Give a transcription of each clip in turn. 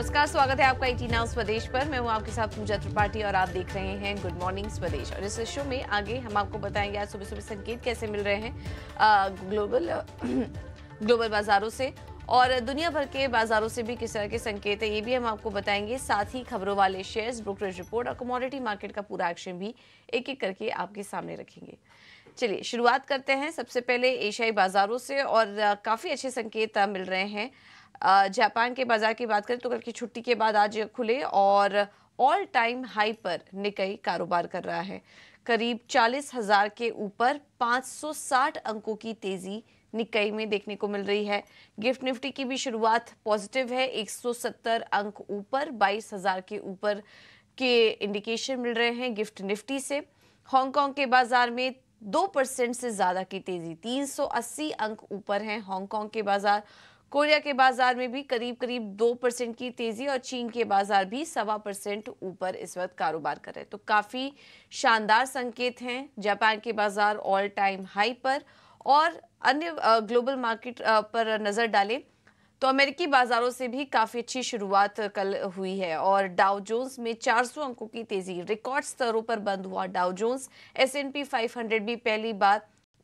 नमस्कार स्वागत है आपका इटी नाउ स्वदेश पर मैं हूं आपके साथ पूजा त्रिपाठी और आप देख रहे हैं गुड मॉर्निंग स्वदेश और इस शो में आगे हम आपको बताएंगे आज सुबह सुबह संकेत कैसे मिल रहे हैं आ, ग्लोबल ग्लोबल बाजारों से और दुनिया भर के बाजारों से भी किस तरह के संकेत है ये भी हम आपको बताएंगे साथ ही खबरों वाले शेयर्स ब्रोकरेज रिपोर्ट और कमोडिटी मार्केट का पूरा एक्शन भी एक एक करके आपके सामने रखेंगे चलिए शुरुआत करते हैं सबसे पहले एशियाई बाजारों से और काफ़ी अच्छे संकेत मिल रहे हैं जापान के बाजार की बात करें तो कल की छुट्टी के बाद आज खुले और ऑल टाइम हाई पर निकई कारोबार कर रहा है करीब चालीस हजार के ऊपर 560 अंकों की तेजी निकई में देखने को मिल रही है गिफ्ट निफ्टी की भी शुरुआत पॉजिटिव है 170 अंक ऊपर 22,000 के ऊपर के इंडिकेशन मिल रहे हैं गिफ्ट निफ्टी से हांगकांग के बाजार में दो परसेंट से ज़्यादा की तेज़ी 380 अंक ऊपर है हांगकांग के बाजार कोरिया के बाजार में भी करीब करीब दो परसेंट की तेजी और चीन के बाजार भी सवा परसेंट ऊपर इस वक्त कारोबार कर रहे हैं तो काफी शानदार संकेत हैं जापान के बाजार ऑल टाइम हाई पर और अन्य ग्लोबल मार्केट पर नजर डालें तो अमेरिकी बाजारों से भी काफी अच्छी शुरुआत कल हुई है और डाउ जोन्स में 400 अंकों की तेजी रिकॉर्ड स्तरों पर बंद हुआ डाउ जोन्स एसएनपी 500 भी पहली बार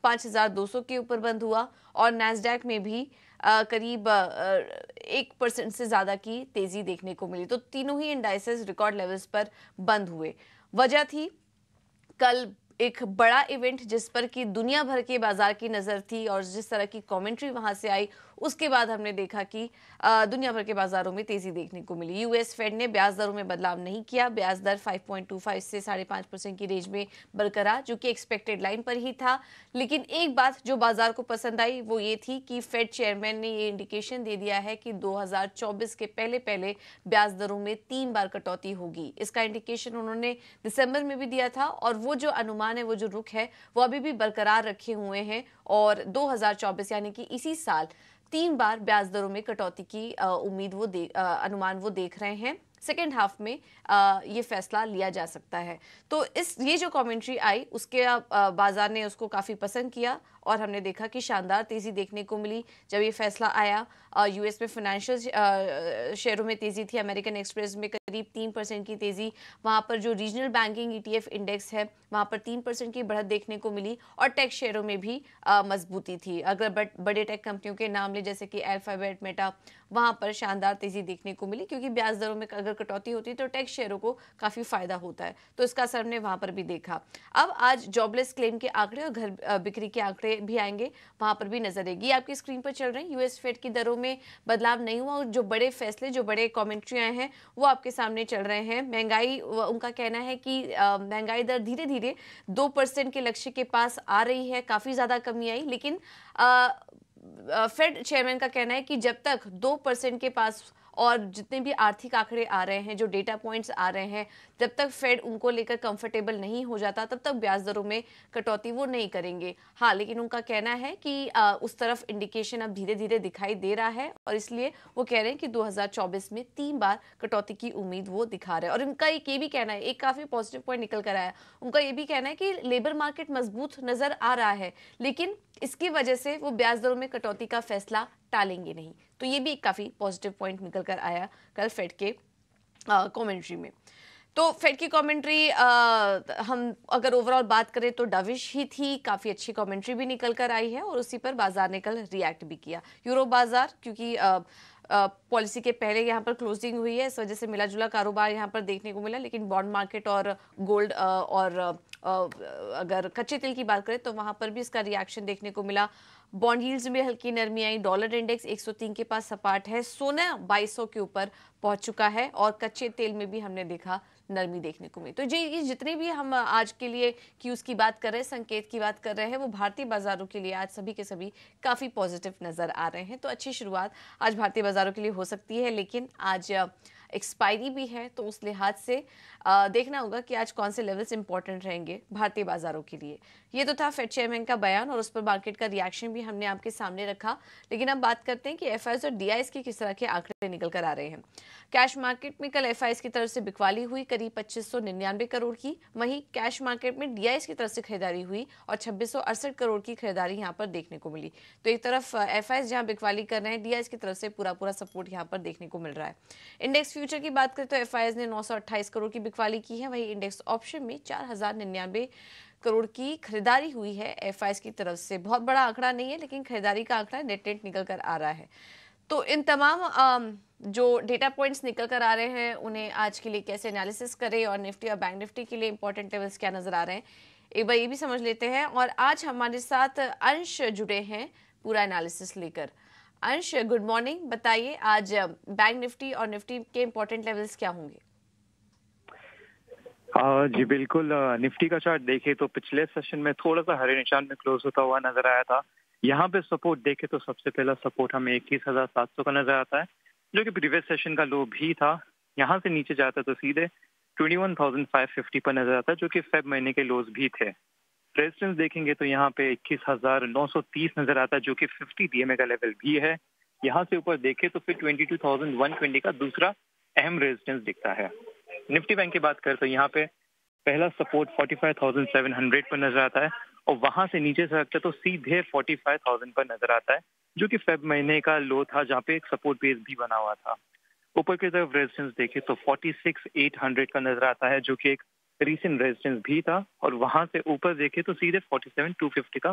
5200 के ऊपर बंद हुआ और नैसडैक में भी करीब एक परसेंट से ज़्यादा की तेज़ी देखने को मिली तो तीनों ही इंडाइसेस रिकॉर्ड लेवल्स पर बंद हुए वजह थी कल एक बड़ा इवेंट जिस पर कि दुनिया भर के बाजार की नज़र थी और जिस तरह की कमेंट्री वहां से आई उसके बाद हमने देखा कि दुनिया भर के बाजारों में तेजी देखने को मिली यूएस फेड ने ब्याज दरों में बदलाव नहीं किया ब्याज दर 5.25 से साढ़े पांच परसेंट की रेंज में बरकरार जो कि एक्सपेक्टेड लाइन पर ही था लेकिन एक बात जो बाजार को पसंद आई वो ये थी कि फेड चेयरमैन ने ये इंडिकेशन दे दिया है कि दो के पहले पहले ब्याज दरों में तीन बार कटौती होगी इसका इंडिकेशन उन्होंने दिसंबर में भी दिया था और वो जो अनुमान है वो जो रुख है वो अभी भी बरकरार रखे हुए हैं और 2024 यानी कि इसी साल तीन बार ब्याज दरों में कटौती की उम्मीद वो दे अनुमान वो देख रहे हैं सेकेंड हाफ में आ, ये फैसला लिया जा सकता है तो इस ये जो कमेंट्री आई उसके आ, बाजार ने उसको काफ़ी पसंद किया और हमने देखा कि शानदार तेज़ी देखने को मिली जब ये फैसला आया यूएस में फाइनेंशियल शेयरों में तेज़ी थी अमेरिकन एक्सप्रेस में करीब तीन परसेंट की तेज़ी वहाँ पर जो रीजनल बैंकिंग ईटीएफ इंडेक्स है वहाँ पर तीन परसेंट की बढ़त देखने को मिली और टेक शेयरों में भी मजबूती थी अगर बड़े टेक कंपनियों के नाम लें जैसे कि एल्फाबेट मेटा वहाँ पर शानदार तेज़ी देखने को मिली क्योंकि ब्याज दरों में अगर कटौती होती है तो टेक शेयरों को काफ़ी फ़ायदा होता है तो इसका असर हमने वहाँ पर भी देखा अब आज जॉबलेस क्लेम के आंकड़े और घर बिक्री के आंकड़े भी आएंगे वहां पर भी नजर आएगी आपकी स्क्रीन पर चल रहे हैं यूएस फेड की दरों में बदलाव नहीं हुआ और जो बड़े फैसले जो बड़े कॉमेंट्री आए हैं वो आपके सामने चल रहे हैं महंगाई उनका कहना है कि महंगाई दर धीरे धीरे दो के लक्ष्य के पास आ रही है काफ़ी ज़्यादा कमी आई लेकिन फेड चेयरमैन का कहना है कि जब तक दो परसेंट के पास और जितने भी आर्थिक आंकड़े आ रहे हैं जो डेटा पॉइंट्स आ रहे हैं जब तक फेड उनको लेकर कंफर्टेबल नहीं हो जाता तब तक ब्याज दरों में कटौती वो नहीं करेंगे हाँ लेकिन उनका कहना है कि आ, उस तरफ इंडिकेशन अब धीरे धीरे दिखाई दे रहा है और इसलिए वो कह रहे हैं कि 2024 में तीन बार कटौती की उम्मीद वो दिखा रहे हैं और उनका एक ये भी कहना है एक काफ़ी पॉजिटिव पॉइंट निकल कर आया उनका ये भी कहना है कि लेबर मार्केट मजबूत नज़र आ रहा है लेकिन इसकी वजह से वो ब्याज दरों में कटौती का फैसला टालेंगे नहीं तो ये भी एक काफ़ी पॉजिटिव पॉइंट निकल कर आया कल फेड के कॉमेंट्री में तो फेड की कमेंट्री हम अगर ओवरऑल बात करें तो डविश ही थी काफ़ी अच्छी कमेंट्री भी निकल कर आई है और उसी पर बाजार ने कल रिएक्ट भी किया यूरोप बाजार क्योंकि आ, पॉलिसी के पहले यहाँ पर क्लोजिंग हुई है इस वजह से मिला जुला कारोबार यहाँ पर देखने को मिला लेकिन बॉन्ड मार्केट और गोल्ड और अगर कच्चे तेल की बात करें तो वहाँ पर भी इसका रिएक्शन देखने को मिला बॉन्ड हील्स में हल्की नरमी आई डॉलर इंडेक्स 103 के पास सपाट है सोना 2200 के ऊपर पहुंच चुका है और कच्चे तेल में भी हमने देखा नरमी देखने को मिली तो जी ये जितने भी हम आज के लिए क्यूज की बात कर रहे हैं संकेत की बात कर रहे हैं वो भारतीय बाजारों के लिए आज सभी के सभी काफ़ी पॉजिटिव नज़र आ रहे हैं तो अच्छी शुरुआत आज भारतीय बाजारों के लिए हो सकती है लेकिन आज एक्सपायरी भी है तो उस लिहाज से आ, देखना होगा कि आज कौन से लेवल्स इंपॉर्टेंट रहेंगे भारतीय बाजारों के लिए ये तो था फेड चेयरमैन का बयान और उस पर मार्केट का रिएक्शन भी हमने आपके सामने रखा लेकिन अब बात करते हैं कि एफ और डी के किस तरह के आंकड़े निकल कर आ रहे हैं कैश मार्केट में कल एफ की तरफ से बिकवाली हुई करीब पच्चीस करोड़ की वहीं कैश मार्केट में डी की तरफ से खरीदारी हुई और छब्बीस करोड़ की खरीदारी यहाँ पर देखने को मिली तो एक तरफ एफ जहां बिकवाली कर रहे हैं डी की तरफ से पूरा पूरा सपोर्ट यहाँ पर देखने को मिल रहा है इंडेक्स फ्यूचर की बात करें तो एफ ने नौ करोड़ की बिकवाली की है वही इंडेक्स ऑप्शन में चार करोड़ की खरीदारी हुई है एफ की तरफ से बहुत बड़ा आंकड़ा नहीं है लेकिन खरीदारी का आंकड़ा नेट नेट निकल कर आ रहा है तो इन तमाम जो डेटा पॉइंट्स निकल कर आ रहे हैं उन्हें आज के लिए कैसे एनालिसिस करें और निफ्टी और बैंक निफ्टी के लिए इंपॉर्टेंट लेवल्स क्या नज़र आ रहे हैं एक बार ये भी समझ लेते हैं और आज हमारे साथ अंश जुड़े हैं पूरा एनालिसिस लेकर अंश गुड मॉर्निंग बताइए आज बैंक निफ्टी और निफ्टी के इम्पोर्टेंट लेवल्स क्या होंगे जी बिल्कुल निफ्टी का चार्ट देखे तो पिछले सेशन में थोड़ा सा हरे निशान में क्लोज होता हुआ नजर आया था यहाँ पे सपोर्ट देखे तो सबसे पहला सपोर्ट हमें इक्कीस हजार सात सौ का नजर आता है जो कि प्रीवियस सेशन का लो भी था यहाँ से नीचे जाता तो सीधे twenty one thousand five fifty पर नजर आता है जो कि फेब महीने के लोज भी थे रेजिस्टेंस देखेंगे तो यहाँ पे 21,930 नजर आता है जो कि 50 डीएमए का लेवल भी है यहाँ से ऊपर देखें तो फिर 22,120 का दूसरा अहम रेजिस्टेंस दिखता है निफ्टी बैंक की बात करें तो यहाँ पे पहला सपोर्ट 45,700 पर नजर आता है और वहां से नीचे सरकते तो सीधे 45,000 पर नजर आता है जो कि फेब महीने का लो था जहाँ पे एक सपोर्ट बेस भी बना हुआ था ऊपर की तरफ रेजिस्टेंस देखे तो हंड्रेड का नजर आता है जो की एक रीसेंट रेजिडेंस भी था और वहां से ऊपर देखे तो सीधे 47,250 का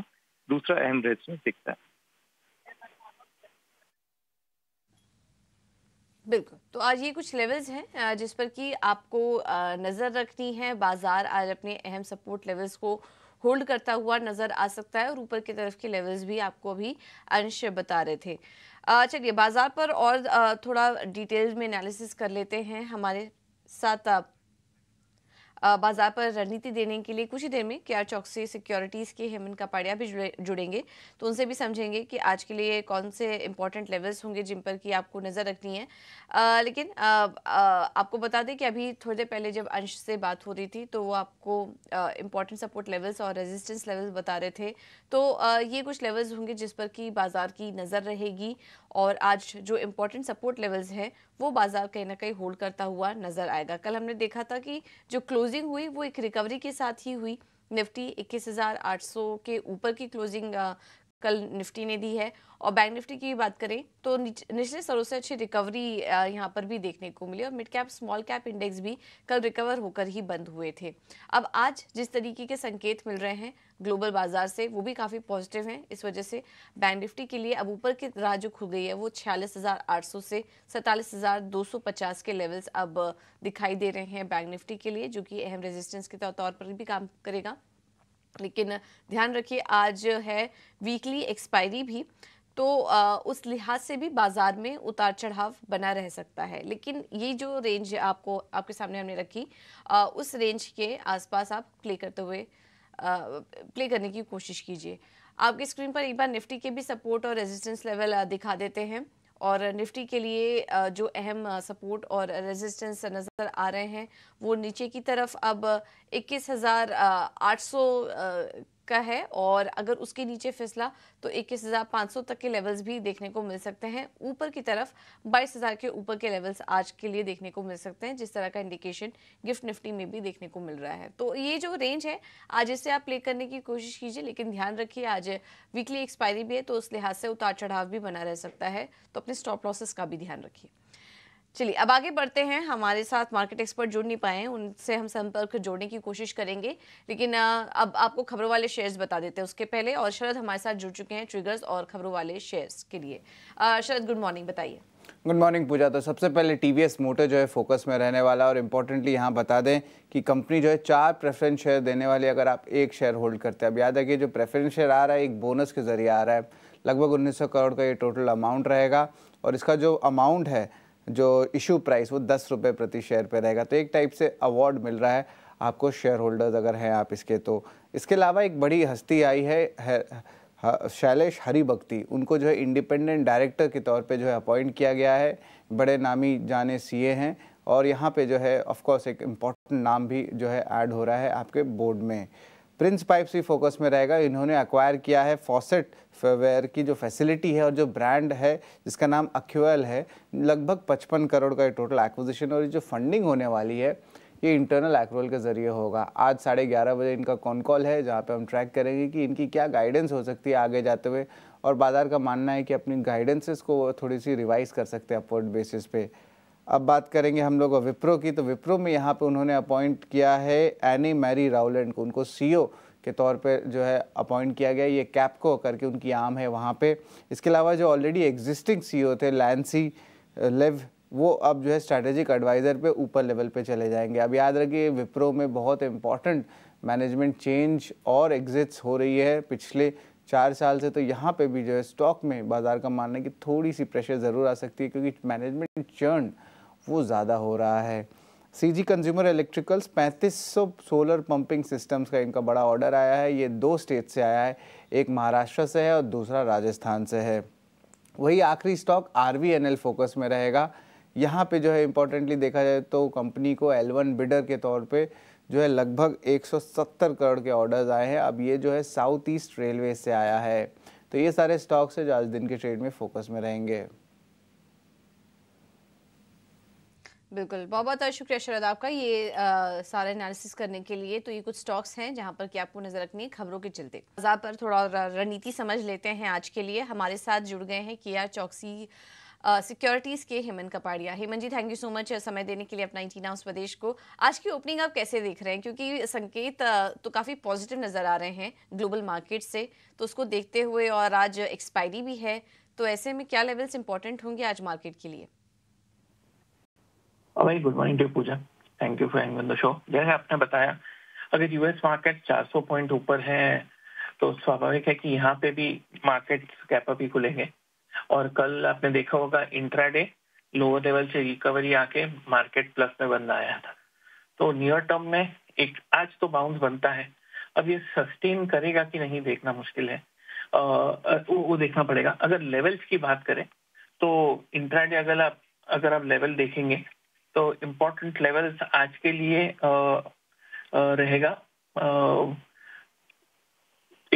दूसरा अहम रेजिडेंस दिखता है बिल्कुल तो आज ये कुछ लेवल्स हैं जिस पर कि आपको नज़र रखनी है बाजार आज अपने अहम सपोर्ट लेवल्स को होल्ड करता हुआ नज़र आ सकता है और ऊपर की तरफ के लेवल्स भी आपको अभी अंश बता रहे थे चलिए बाजार पर और थोड़ा डिटेल में एनालिसिस कर लेते हैं हमारे साथ बाजार पर रणनीति देने के लिए कुछ ही देर में के आर चौकसी सिक्योरिटीज के हेमंत कपाड़िया भी जुड़े, जुड़ेंगे तो उनसे भी समझेंगे कि आज के लिए कौन से इंपॉर्टेंट लेवल्स होंगे जिन पर कि आपको नज़र रखनी है आ, लेकिन आ, आ, आपको बता दें कि अभी थोड़ी देर पहले जब अंश से बात हो रही थी तो वो आपको इंपॉर्टेंट सपोर्ट लेवल्स और रेजिस्टेंस लेवल्स बता रहे थे तो आ, ये कुछ लेवल्स होंगे जिस पर कि बाजार की नज़र रहेगी और आज जो इम्पोर्टेंट सपोर्ट लेवल्स हैं वो बाजार कहीं ना कहीं होल्ड करता हुआ नजर आएगा कल हमने देखा था कि जो क्लोजिंग हुई वो एक रिकवरी के साथ ही हुई निफ्टी 21,800 के ऊपर की क्लोजिंग कल निफ्टी ने दी है और बैंक निफ्टी की बात करें तो निचले स्तरों से अच्छी रिकवरी यहाँ पर भी देखने को मिली और mid cap small cap index भी कल रिकवर होकर ही बंद हुए थे अब आज जिस तरीके के संकेत मिल रहे हैं ग्लोबल बाजार से वो भी काफ़ी पॉजिटिव हैं इस वजह से बैंक निफ्टी के लिए अब ऊपर की राह जो खुल गई है वो छियालीस से सैंतालीस के लेवल्स अब दिखाई दे रहे हैं बैंक निफ्टी के लिए जो कि अहम रेजिस्टेंस के तौर पर भी काम करेगा लेकिन ध्यान रखिए आज है वीकली एक्सपायरी भी तो आ, उस लिहाज से भी बाज़ार में उतार चढ़ाव बना रह सकता है लेकिन ये जो रेंज आपको आपके सामने हमने रखी आ, उस रेंज के आसपास आप प्ले करते हुए आ, प्ले करने की कोशिश कीजिए आपकी स्क्रीन पर एक बार निफ्टी के भी सपोर्ट और रेजिस्टेंस लेवल दिखा देते हैं और निफ्टी के लिए जो अहम सपोर्ट और रेजिस्टेंस नज़र आ रहे हैं वो नीचे की तरफ अब इक्कीस हज़ार आठ सौ का है और अगर उसके नीचे फिसला तो इक्कीस हज़ार पाँच सौ तक के लेवल्स भी देखने को मिल सकते हैं ऊपर की तरफ बाईस हज़ार के ऊपर के लेवल्स आज के लिए देखने को मिल सकते हैं जिस तरह का इंडिकेशन गिफ्ट निफ्टी में भी देखने को मिल रहा है तो ये जो रेंज है आज इससे आप प्ले करने की कोशिश कीजिए लेकिन ध्यान रखिए आज वीकली एक्सपायरी भी है तो उस लिहाज से उतार चढ़ाव भी बना रह सकता है तो अपने स्टॉप लॉसेस का भी ध्यान रखिए चलिए अब आगे बढ़ते हैं हमारे साथ मार्केट एक्सपर्ट जुड़ नहीं पाए हैं उनसे हम संपर्क जोड़ने की कोशिश करेंगे लेकिन अब आपको खबरों वाले शेयर्स बता देते हैं उसके पहले और शरद हमारे साथ जुड़ चुके हैं ट्रिगर्स और खबरों वाले शेयर्स के लिए शरद गुड मॉर्निंग बताइए गुड मॉर्निंग पूजा तो सबसे पहले टी वी मोटर जो है फोकस में रहने वाला और इम्पोर्टेंटली यहाँ बता दें कि कंपनी जो है चार प्रेफरेंस शेयर देने वाली अगर आप एक शेयर होल्ड करते हैं अब याद रखिए जो प्रेफरेंस शेयर आ रहा है एक बोनस के जरिए आ रहा है लगभग उन्नीस करोड़ का ये टोटल अमाउंट रहेगा और इसका जो अमाउंट है जो इशू प्राइस वो दस रुपये प्रति शेयर पे रहेगा तो एक टाइप से अवार्ड मिल रहा है आपको शेयर होल्डर्स अगर हैं आप इसके तो इसके अलावा एक बड़ी हस्ती आई है, है शैलेश हरिभक्ति उनको जो है इंडिपेंडेंट डायरेक्टर के तौर पे जो है अपॉइंट किया गया है बड़े नामी जाने सीए हैं और यहाँ पे जो है ऑफ कोर्स एक इम्पॉर्टेंट नाम भी जो है ऐड हो रहा है आपके बोर्ड में प्रिंस पाइप भी फोकस में रहेगा इन्होंने एक्वायर किया है फॉसेट फेवेयर की जो फैसिलिटी है और जो ब्रांड है जिसका नाम अक्यूएल है लगभग पचपन करोड़ का ये टोटल एक्विजिशन और जो फंडिंग होने वाली है ये इंटरनल एक्रोल के ज़रिए होगा आज साढ़े ग्यारह बजे इनका कॉन कॉल है जहाँ पे हम ट्रैक करेंगे कि इनकी क्या गाइडेंस हो सकती है आगे जाते हुए और बाज़ार का मानना है कि अपनी गाइडेंसेस को थोड़ी सी रिवाइज़ कर सकते हैं अपवर्ड बेसिस पे अब बात करेंगे हम लोग विप्रो की तो विप्रो में यहाँ पे उन्होंने अपॉइंट किया है एनी मैरी राउलैंड को उनको सीईओ के तौर पे जो है अपॉइंट किया गया ये कैपको करके उनकी आम है वहाँ पे इसके अलावा जो ऑलरेडी एग्जिस्टिंग सीईओ थे लैंसी लेव uh, वो अब जो है स्ट्रैटेजिक एडवाइज़र पे ऊपर लेवल पे चले जाएंगे अब याद रखिए विप्रो में बहुत इंपॉर्टेंट मैनेजमेंट चेंज और एग्जिट्स हो रही है पिछले चार साल से तो यहाँ पे भी जो है स्टॉक में बाज़ार का मानना कि थोड़ी सी प्रेशर ज़रूर आ सकती है क्योंकि मैनेजमेंट चर्न वो ज़्यादा हो रहा है CG consumer electricals 3500 solar pumping systems का इनका बड़ा ऑर्डर आया है ये दो स्टेट से आया है एक महाराष्ट्र से है और दूसरा राजस्थान से है वही आखिरी स्टॉक आर फोकस में रहेगा यहाँ पे जो है इम्पोर्टेंटली देखा जाए तो कंपनी को एलवन बिडर के तौर पे जो है लगभग 170 करोड़ के ऑर्डर्स आए हैं अब ये जो है साउथ ईस्ट रेलवे से आया है तो ये सारे स्टॉक्स है जो आज दिन के ट्रेड में फोकस में रहेंगे बिल्कुल बहुत बहुत शुक्रिया शरद आपका ये आ, सारा एनालिसिस करने के लिए तो ये कुछ स्टॉक्स हैं जहाँ पर कि आपको नजर रखनी है खबरों के चलते बाजार पर थोड़ा रणनीति समझ लेते हैं आज के लिए हमारे साथ जुड़ गए हैं किया चौकसी सिक्योरिटीज़ के Hemen Kapadia Hemen ji thank you so much समय देने के लिए अपना इंटीना उस प्रदेश को आज की ओपनिंग आप कैसे देख रहे हैं क्योंकि संकेत तो काफ़ी पॉजिटिव नज़र आ रहे हैं ग्लोबल मार्केट से तो उसको देखते हुए और आज एक्सपायरी भी है तो ऐसे में क्या लेवल्स इंपॉर्टेंट होंगे आज मार्केट के लिए भाई good morning day Pooja thank you for hang the show जैसे आपने बताया अगर यूएस मार्केट 400 पॉइंट ऊपर है तो स्वाभाविक है कि यहाँ पे भी मार्केट गैप अप ही खुलेंगे और कल आपने देखा होगा इंट्राडे लोअर लेवल से रिकवरी आके मार्केट प्लस में बंद आया था तो नियर टर्म में एक आज तो बाउंस बनता है अब ये सस्टेन करेगा कि नहीं देखना मुश्किल है आ, वो, वो देखना पड़ेगा अगर लेवल्स की बात करें तो इंट्राडे अगर आप अगर आप लेवल देखेंगे तो इम्पोर्टेंट लेवल्स आज के लिए रहेगा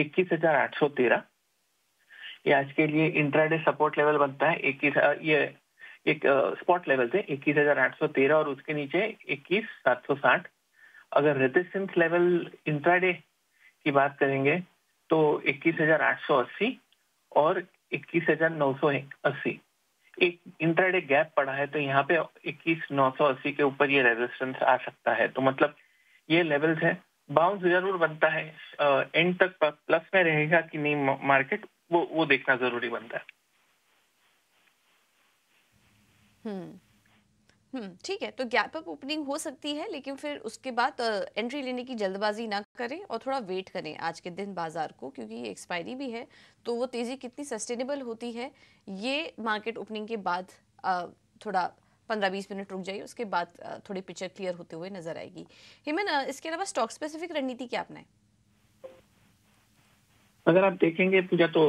इक्कीस हजार आठ सौ तेरह ये आज के लिए इंट्राडे सपोर्ट लेवल बनता है इक्कीस ये एक स्पॉट लेवल से इक्कीस हजार आठ सौ तेरह और उसके नीचे इक्कीस सात सौ साठ अगर रेजिस्टेंस लेवल इंट्राडे की बात करेंगे तो इक्कीस हजार आठ सौ अस्सी और इक्कीस हजार नौ सौ अस्सी एक इंट्राडे गैप पड़ा है तो यहाँ पे इक्कीस नौ सौ अस्सी के ऊपर ये रेजिस्टेंस आ सकता है तो मतलब ये लेवल्स है बाउंस जरूर बनता है एंड तक प्लस में रहेगा कि नहीं मार्केट वो वो देखना जरूरी बनता है हम्म हम्म, ठीक है तो गैप अप ओपनिंग हो सकती है लेकिन फिर उसके बाद एंट्री लेने की जल्दबाजी ना करें और थोड़ा वेट करें आज के दिन बाजार को क्योंकि ये एक्सपायरी भी है तो वो तेज़ी कितनी सस्टेनेबल होती है ये मार्केट ओपनिंग के बाद थोड़ा पंद्रह बीस मिनट रुक जाइए उसके बाद थोड़ी पिक्चर क्लियर होते हुए नजर आएगी हिमन इसके अलावा स्टॉक स्पेसिफिक रणनीति क्या अपनाएं अगर आप देखेंगे पूजा तो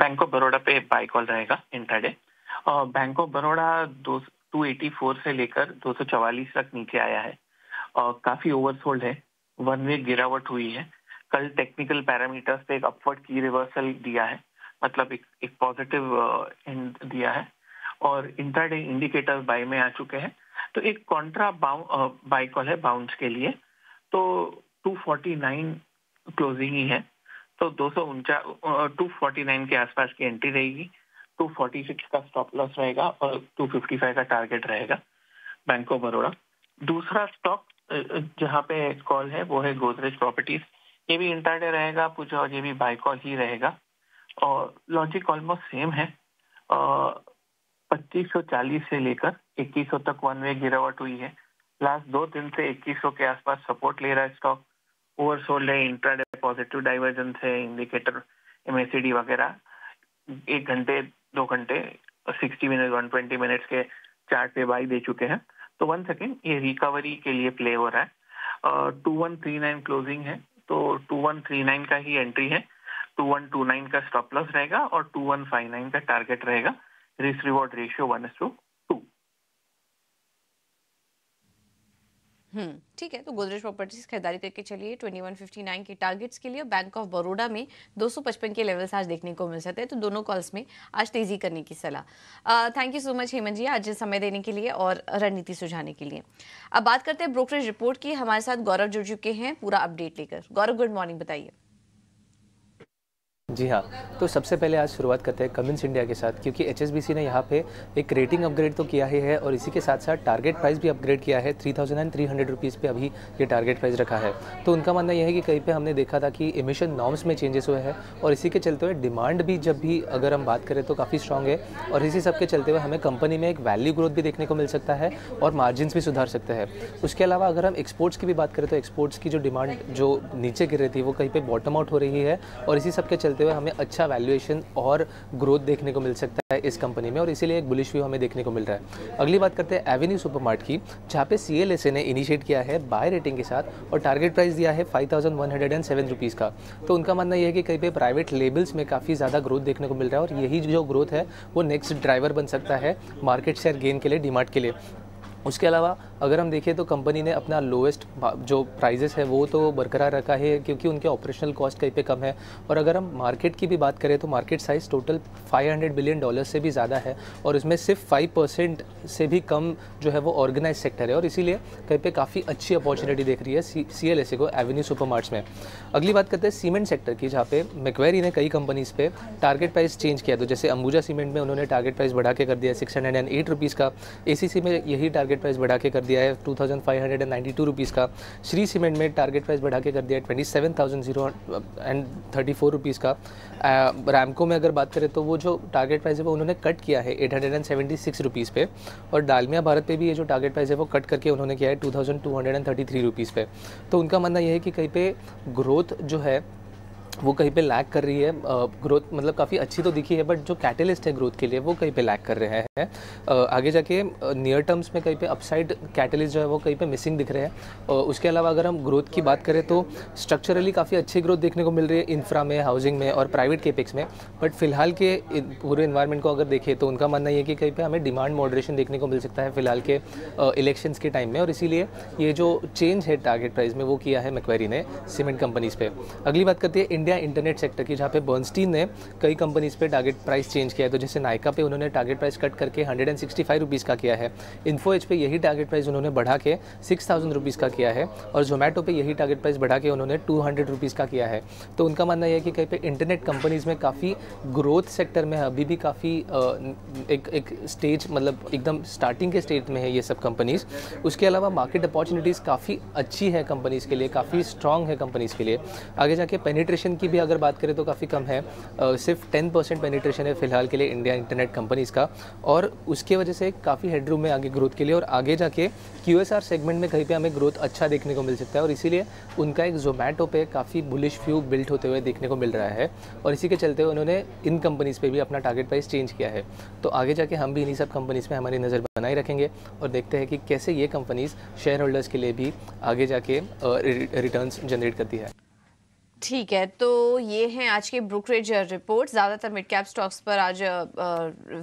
बैंक ऑफ बड़ौदा पे बाइक कॉल रहेगा इंट्राडे बैंक ऑफ बड़ौदा 284 से लेकर 244 तक नीचे आया है और काफी ओवरसोल्ड है वन वे गिरावट हुई है कल टेक्निकल पैरामीटर्स पे एक अपवर्ड की रिवर्सल दिया है मतलब एक, एक पॉजिटिव एंड uh, दिया है और इंटरडे इंडिकेटर्स बाय में आ चुके हैं तो एक कॉन्ट्रा बाय कॉल है बाउंस के लिए तो 249 क्लोजिंग ही है तो दो सौ uh, के आसपास की एंट्री रहेगी 246 का स्टॉप लॉस रहेगा और 255 का टारगेट रहेगा बैंक ऑफ बड़ोड़ा दूसरा स्टॉक जहाँ पे कॉल है वो है गोदरेज प्रॉपर्टीज ये भी इंटरडे रहेगा पूजा और ये भी बाई कॉल ही रहेगा और लॉजिक ऑलमोस्ट सेम है पच्चीस सौ चालीस से लेकर इक्कीस सौ तक वन वे गिरावट हुई है लास्ट दो दिन से इक्कीस सौ के आसपास सपोर्ट ले रहा है स्टॉक ओवर सोल्ड है इंट्राडे पॉजिटिव डाइवर्जेंस है इंडिकेटर एमएससीडी वगैरह एक घंटे दो घंटे sixty minute one twenty minutes के चार से बाई दे चुके हैं तो वन सेकेंड ये रिकवरी के लिए प्ले हो रहा है two one three nine closing है तो टू वन थ्री नाइन का ही एंट्री है टू वन टू नाइन का स्टॉप लॉस रहेगा और टू वन फाइव नाइन का टारगेट रहेगा risk reward ratio one is to hmm, ठीक है तो गोदरेज प्रॉपर्टीज खरीदारी करके चलिए 2159 के टारगेट्स के लिए बैंक ऑफ बड़ोडा में 255 के लेवल्स आज देखने को मिल सकते हैं तो दोनों कॉल्स में आज तेजी करने की सलाह thank you so much Hemant ji आज समय देने के लिए और रणनीति सुझाने के लिए अब बात करते हैं ब्रोकरेज रिपोर्ट की हमारे साथ गौरव जुड़ चुके हैं पूरा अपडेट लेकर गौरव गुड मॉर्निंग बताइए जी हाँ तो सबसे पहले आज शुरुआत करते हैं कमिंस इंडिया के साथ क्योंकि एच ने यहाँ पे एक रेटिंग अपग्रेड तो किया ही है और इसी के साथ साथ टारगेट प्राइस भी अपग्रेड किया है three thousand and three hundred rupees पर अभी ये टारगेट प्राइस रखा है तो उनका मानना यह है कि कहीं पे हमने देखा था कि इमिशन नॉर्म्स में चेंजेस हुए हैं और इसी के चलते हुए डिमांड भी जब भी अगर हम बात करें तो काफ़ी स्ट्रॉग है और इसी सब के चलते हुए हमें कंपनी में एक वैल्यू ग्रोथ भी देखने को मिल सकता है और मार्जिन भी सुधार सकते हैं उसके अलावा अगर हम एक्सपोर्ट्स की भी बात करें तो एक्सपोर्ट्स की जो डिमांड जो नीचे गिर रही थी वो कहीं पर बॉटम आउट हो रही है और इसी सब के चलते होते हुए हमें अच्छा वैल्यूएशन और ग्रोथ देखने को मिल सकता है इस कंपनी में और इसीलिए एक बुलिश व्यू हमें देखने को मिल रहा है अगली बात करते हैं एवेन्यू सुपरमार्ट की जहाँ पे सी ने इनिशिएट किया है बाय रेटिंग के साथ और टारगेट प्राइस दिया है five thousand one hundred and seven rupees का तो उनका मानना यह है कि कहीं पर प्राइवेट लेबल्स में काफ़ी ज़्यादा ग्रोथ देखने को मिल रहा है और यही जो ग्रोथ है वो नेक्स्ट ड्राइवर बन सकता है मार्केट शेयर गेन के लिए डिमांड के लिए उसके अलावा अगर हम देखें तो कंपनी ने अपना लोएस्ट जो प्राइजेस है वो तो बरकरार रखा है क्योंकि उनके ऑपरेशनल कॉस्ट कहीं पे कम है और अगर हम मार्केट की भी बात करें तो market size total 500 billion dollar से भी ज़्यादा है और इसमें सिर्फ फाइव परसेंट से भी कम जो है वो ऑर्गेनाइज सेक्टर है और इसीलिए कहीं पर काफ़ी अच्छी अपॉर्चुनिटी देख रही है सी एल को एवेन्यू सुपर में अगली बात करते हैं सीमेंट सेक्टर की जहाँ पे मेकवेरी ने कई कंपनीज़ पे टारगेट प्राइस चेंज किया तो जैसे अंबुजा सीमेंट में उन्होंने टारगेट प्राइस बढ़ा के कर दिया six hundred and eight rupees का ए में यही टारगेट प्राइस बढ़ा के कर दिया दिया है two thousand five hundred and ninety two rupees का श्री सीमेंट में टारगेट प्राइस बढ़ा के कर दिया है twenty seven thousand zero and thirty four rupees का रैमको में अगर बात करें तो वो जो टारगेट प्राइस है वो उन्होंने कट किया है eight hundred and seventy six rupees पे और डालमिया भारत पे भी ये जो टारगेट प्राइस है वो कट करके उन्होंने किया है two thousand two hundred and thirty three rupees पे तो उनका मानना यह है कि कहीं पे ग्रोथ जो है वो कहीं पे लैग कर रही है ग्रोथ मतलब काफ़ी अच्छी तो दिखी है बट जो कैटलिस्ट है ग्रोथ के लिए वो कहीं पे लैग कर रहे हैं आगे जाके नियर टर्म्स में कहीं पे अपसाइड कैटलिस्ट जो है वो कहीं पे मिसिंग दिख रहे हैं उसके अलावा अगर हम ग्रोथ की बात करें तो स्ट्रक्चरली काफ़ी अच्छी ग्रोथ देखने को मिल रही है इंफ्रा में हाउसिंग में और प्राइवेट केपिक्स में बट फिलहाल के पूरे इन्वायरमेंट को अगर देखें तो उनका मानना है कि कहीं पर हमें डिमांड मॉडरेशन देखने को मिल सकता है फिलहाल के इलेक्शंस के टाइम में और इसीलिए ये जो चेंज है टारगेट प्राइस में वो किया है मकवैरी ने सीमेंट कंपनीज़ पर अगली बात करती है इंडिया इंटरनेट सेक्टर की जहाँ पे बर्नस्टीन ने कई कंपनीज पे टारगेट प्राइस चेंज किया है तो जैसे नायका पे उन्होंने टारगेट प्राइस कट करके hundred and sixty five rupees का किया है इन्फो एच पे यही टारगेट प्राइस उन्होंने बढ़ा के सिक्स थाउजेंड रुपीज़ का किया है और जोमेटो पे यही टारगेट प्राइस बढ़ा के उन्होंने टू हंड्रेड रुपीज़ का किया है तो उनका मानना यह है कि कहीं पर इंटरनेट कंपनीज़ में काफ़ी ग्रोथ सेक्टर में अभी भी काफ़ी एक एक स्टेज मतलब एकदम स्टार्टिंग के स्टेज में है ये सब कंपनीज़ उसके अलावा मार्केट अपॉर्चुनिटीज़ काफ़ी अच्छी है कंपनीज़ के लिए काफ़ी स्ट्रांग है कंपनीज़ के लिए आगे जाके पेनिट्रेशन पेनिट्रेशन की भी अगर बात करें तो काफ़ी कम है सिर्फ टेन परसेंट पेनिट्रेशन है फिलहाल के लिए इंडिया इंटरनेट कंपनीज़ का और उसके वजह से काफ़ी हेडरूम है आगे ग्रोथ के लिए और आगे जाके क्यू सेगमेंट में कहीं पर हमें ग्रोथ अच्छा देखने को मिल सकता है और इसीलिए उनका एक जोमेटो पे काफ़ी बुलिश व्यू बिल्ट होते हुए देखने को मिल रहा है और इसी के चलते उन्होंने इन कंपनीज़ पर भी अपना टारगेट प्राइस चेंज किया है तो आगे जाके हम भी इन्हीं सब कंपनीज़ में हमारी नज़र बनाए रखेंगे और देखते हैं कि कैसे ये कंपनीज़ शेयर होल्डर्स के लिए भी आगे जाके रिटर्न्स जनरेट करती है ठीक है तो ये हैं आज के ब्रोकरेज रिपोर्ट ज़्यादातर मिड कैप स्टॉक्स पर आज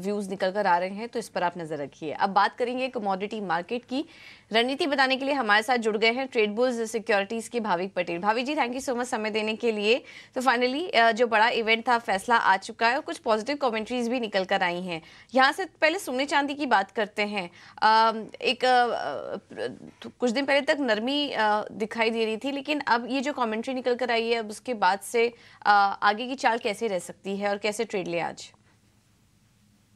व्यूज़ निकल कर आ रहे हैं तो इस पर आप नज़र रखिए अब बात करेंगे कमोडिटी मार्केट की रणनीति बताने के लिए हमारे साथ जुड़ गए हैं ट्रेड बुल्स सिक्योरिटीज के Bhavik Patel Bhavi ji thank you so much समय देने के लिए तो फाइनली जो बड़ा इवेंट था फैसला आ चुका है और कुछ पॉजिटिव कॉमेंट्रीज भी निकल कर आई हैं यहाँ से पहले सोने चांदी की बात करते हैं एक कुछ दिन पहले तक नरमी दिखाई दे रही थी लेकिन अब ये जो कॉमेंट्री निकल कर आई है अब उसके बाद से आगे की चाल कैसे रह सकती है और कैसे ट्रेड ले आज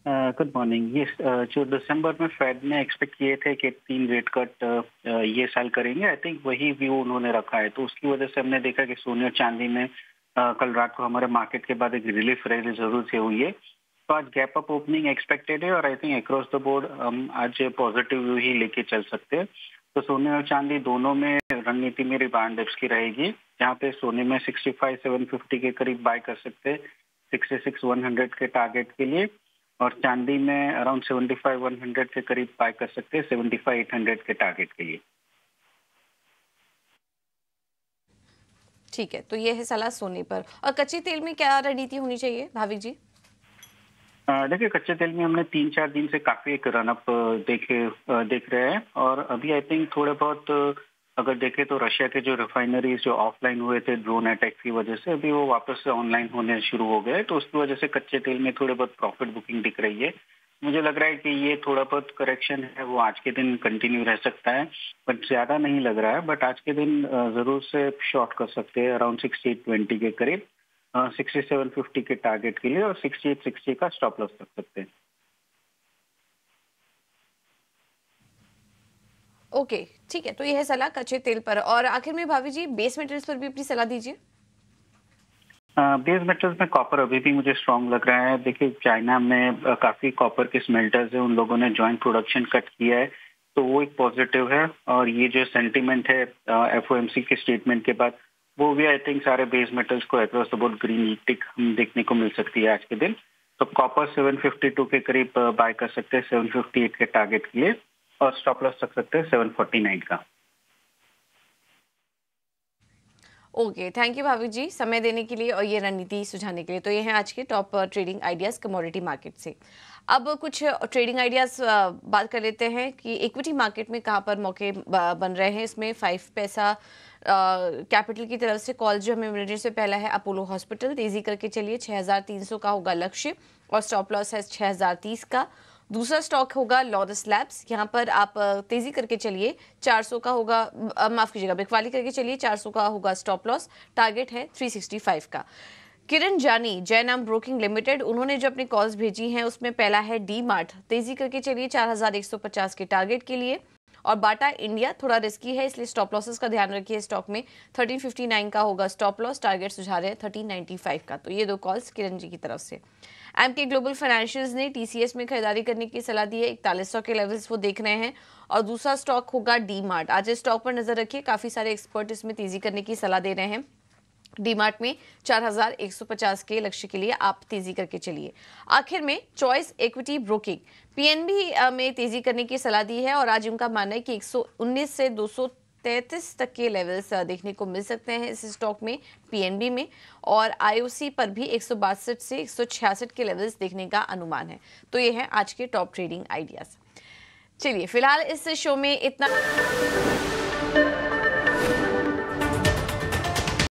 गुड मॉर्निंग ये जो दिसंबर में फेड ने एक्सपेक्ट किए थे कि तीन रेट कट uh, uh, ये साल करेंगे आई थिंक वही व्यू उन्होंने रखा है तो उसकी वजह से हमने देखा कि सोने और चांदी में uh, कल रात को हमारे मार्केट के बाद एक रिलीफ रैली जरूर से हुई है तो आज गैप अप ओपनिंग एक्सपेक्टेड है और I think across the board हम आज पॉजिटिव व्यू ही लेके चल सकते हैं तो सोने और चांदी दोनों में रणनीति में रिबांड की रहेगी जहाँ पे सोने में सेवन फिफ्टी के करीब बाय कर सकते हैं वन हंड्रेड के टारगेट के लिए और चांदी में around seventy five one hundred के करीब बाय कर सकते हैं सेवेंटी फाइव एट हंड्रेड के टारगेट के लिए ठीक है तो ये है सलाह सोने पर और कच्चे तेल में क्या रणनीति होनी चाहिए भाविक जी देखिए कच्चे तेल में हमने तीन चार दिन से काफी एक रनअप देखे देख रहे हैं और अभी आई थिंक थोड़े बहुत अगर देखें तो रशिया के जो रिफाइनरीज जो ऑफलाइन हुए थे ड्रोन अटैक की वजह से अभी वो वापस से ऑनलाइन होने शुरू हो गए तो उसकी वजह से कच्चे तेल में थोड़े बहुत प्रॉफिट बुकिंग दिख रही है मुझे लग रहा है कि ये थोड़ा बहुत करेक्शन है वो आज के दिन कंटिन्यू रह सकता है बट ज्यादा नहीं लग रहा है बट आज के दिन जरूर से शॉर्ट कर सकते हैं अराउंड सिक्सटी एट ट्वेंटी के करीब सिक्सटी सेवन फिफ्टी के टारगेट के लिए और सिक्सटी एट सिक्सटी का स्टॉप लॉस रख सकते हैं ओके ठीक है तो यह है सलाह कच्चे तेल पर और आखिर में भाभी जी बेस मेटल्स पर भी अपनी सलाह दीजिए बेस मेटल्स में कॉपर अभी भी मुझे स्ट्रांग लग रहा है देखिए चाइना में काफी कॉपर के स्मेल्टर्स है उन लोगों ने ज्वाइंट प्रोडक्शन कट किया है तो वो एक पॉजिटिव है और ये जो सेंटिमेंट है एफ के स्टेटमेंट के बाद वो भी आई थिंक सारे बेस मेटल्स को across the board green tick हम देखने को मिल सकती है आज के दिन तो कॉपर 752 के करीब बाय कर सकते हैं 758 के टारगेट के लिए और स्टॉप लॉस रख सकते हैं सेवन फोर्टी नाइन का okay thank you Bhavik ji समय देने के लिए और ये रणनीति सुझाने के लिए तो ये हैं आज के top trading ideas commodity market से अब कुछ ट्रेडिंग uh, आइडियाज़ uh, बात कर लेते हैं कि इक्विटी मार्केट में कहाँ पर मौके uh, बन रहे हैं इसमें फाइव पैसा कैपिटल की तरफ से कॉल जो हमें मिल रही है पहला है अपोलो हॉस्पिटल तेज़ी करके चलिए छः का होगा लक्ष्य और स्टॉप लॉस है छः का दूसरा स्टॉक होगा लॉरस लैब्स यहाँ पर आप तेजी करके चलिए 400 का होगा माफ कीजिएगा बिकवाली करके चलिए 400 का होगा स्टॉप लॉस टारगेट है 365 का किरण जानी नाम ब्रोकिंग लिमिटेड उन्होंने जो अपनी कॉल्स भेजी हैं उसमें पहला है डी मार्ट तेजी करके चलिए 4150 के टारगेट के लिए और बाटा इंडिया थोड़ा रिस्की है इसलिए स्टॉप लॉसेस का ध्यान रखिए स्टॉक में 1359 का होगा स्टॉप लॉस टारगेट सुझा रहे हैं 1395 का तो ये दो कॉल्स किरण जी की तरफ से एम के ग्लोबल फाइनेंशियल्स ने टीसीएस में खरीदारी करने की सलाह दी है इकतालीस सौ के लेवल्स वो देख रहे हैं और दूसरा स्टॉक होगा डी मार्ट आज इस स्टॉक पर नजर रखिए काफी सारे एक्सपर्ट इसमें तेजी करने की सलाह दे रहे हैं डीमार्ट में 4,150 के लक्ष्य के लिए आप तेजी करके चलिए आखिर में चॉइस इक्विटी ब्रोकिंग पीएनबी में तेजी करने की सलाह दी है और आज उनका मानना है कि 119 से 233 तैंतीस तक के लेवल्स देखने को मिल सकते हैं इस स्टॉक में पीएनबी में और आईओसी पर भी एक से एक के लेवल्स देखने का अनुमान है तो ये है आज के टॉप ट्रेडिंग आइडियाज चलिए फिलहाल इस शो में इतना